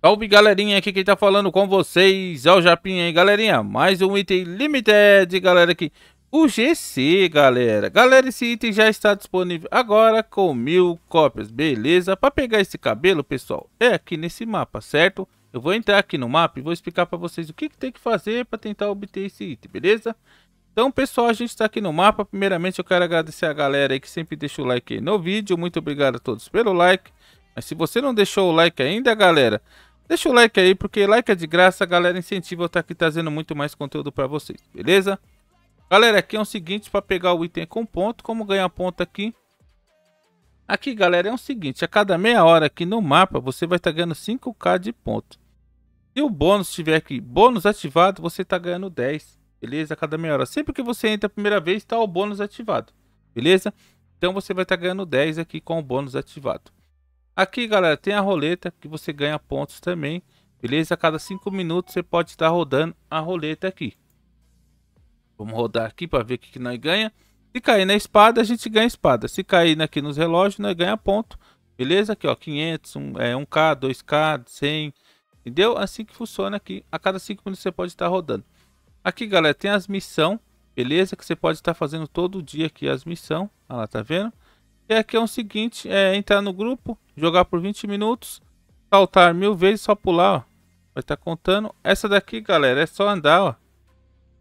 Salve galerinha, aqui quem tá falando com vocês é o Japinha aí galerinha, mais um item limited galera aqui, o GC galera, galera esse item já está disponível agora com mil cópias, beleza? Para pegar esse cabelo pessoal, é aqui nesse mapa, certo? Eu vou entrar aqui no mapa e vou explicar para vocês o que, que tem que fazer para tentar obter esse item, beleza? Então pessoal, a gente está aqui no mapa, primeiramente eu quero agradecer a galera aí que sempre deixa o like no vídeo, muito obrigado a todos pelo like. Mas se você não deixou o like ainda, galera, Deixa o like aí, porque like é de graça, galera incentiva eu estar tá aqui trazendo muito mais conteúdo para vocês, beleza? Galera, aqui é o seguinte, para pegar o item com ponto, como ganhar ponto aqui? Aqui, galera, é o seguinte, a cada meia hora aqui no mapa, você vai estar tá ganhando 5k de ponto. Se o bônus tiver aqui, bônus ativado, você está ganhando 10, beleza? A cada meia hora. Sempre que você entra a primeira vez, está o bônus ativado, beleza? Então você vai estar tá ganhando 10 aqui com o bônus ativado. Aqui, galera, tem a roleta que você ganha pontos também. Beleza? A cada 5 minutos você pode estar rodando a roleta aqui. Vamos rodar aqui para ver o que, que nós ganha. Se cair na espada, a gente ganha espada. Se cair aqui nos relógios, nós ganha ponto. Beleza? Aqui, ó, 500, um, é, 1k, 2k, 100. Entendeu? Assim que funciona aqui. A cada 5 minutos você pode estar rodando. Aqui, galera, tem as missões. Beleza? Que você pode estar fazendo todo dia aqui as missões. Olha lá, tá vendo? E aqui é o seguinte, é entrar no grupo, jogar por 20 minutos, saltar mil vezes, só pular, ó. Vai estar tá contando. Essa daqui, galera, é só andar, ó.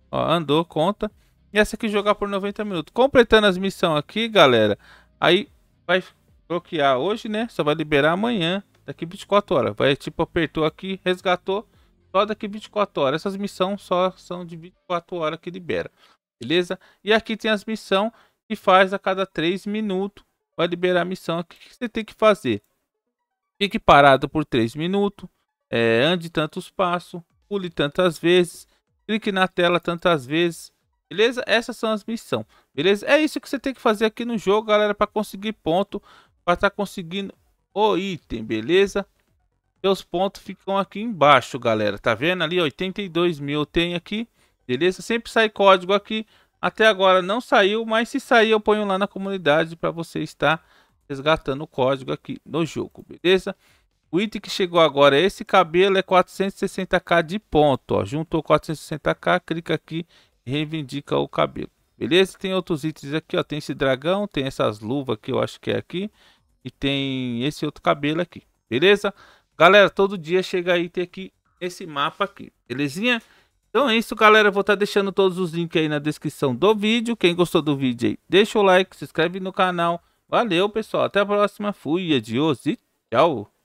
ó. Andou, conta. E essa aqui jogar por 90 minutos. Completando as missões aqui, galera, aí vai bloquear hoje, né? Só vai liberar amanhã, daqui 24 horas. Vai, tipo, apertou aqui, resgatou, só daqui 24 horas. Essas missões só são de 24 horas que libera, beleza? E aqui tem as missões que faz a cada 3 minutos vai liberar a missão. O que, você tem que fazer? Fique parado por 3 minutos, é, ande tantos passos, pule tantas vezes, clique na tela tantas vezes. Beleza? Essas são as missões. Beleza? É isso que você tem que fazer aqui no jogo, galera, para conseguir ponto, para estar tá conseguindo o item, beleza? Seus pontos ficam aqui embaixo, galera. Tá vendo ali? 82 mil tem aqui. Beleza? Sempre sai código aqui até agora não saiu, mas se sair eu ponho lá na comunidade para você estar resgatando o código aqui no jogo, beleza? O item que chegou agora é esse cabelo, é 460k de ponto, ó. Juntou 460k, clica aqui e reivindica o cabelo. Beleza? Tem outros itens aqui, ó. Tem esse dragão, tem essas luvas que eu acho que é aqui. E tem esse outro cabelo aqui, beleza? Galera, todo dia chega item aqui, esse mapa aqui, belezinha? Então é isso, galera. Vou estar tá deixando todos os links aí na descrição do vídeo. Quem gostou do vídeo aí, deixa o like, se inscreve no canal. Valeu, pessoal. Até a próxima. Fui, adios e tchau.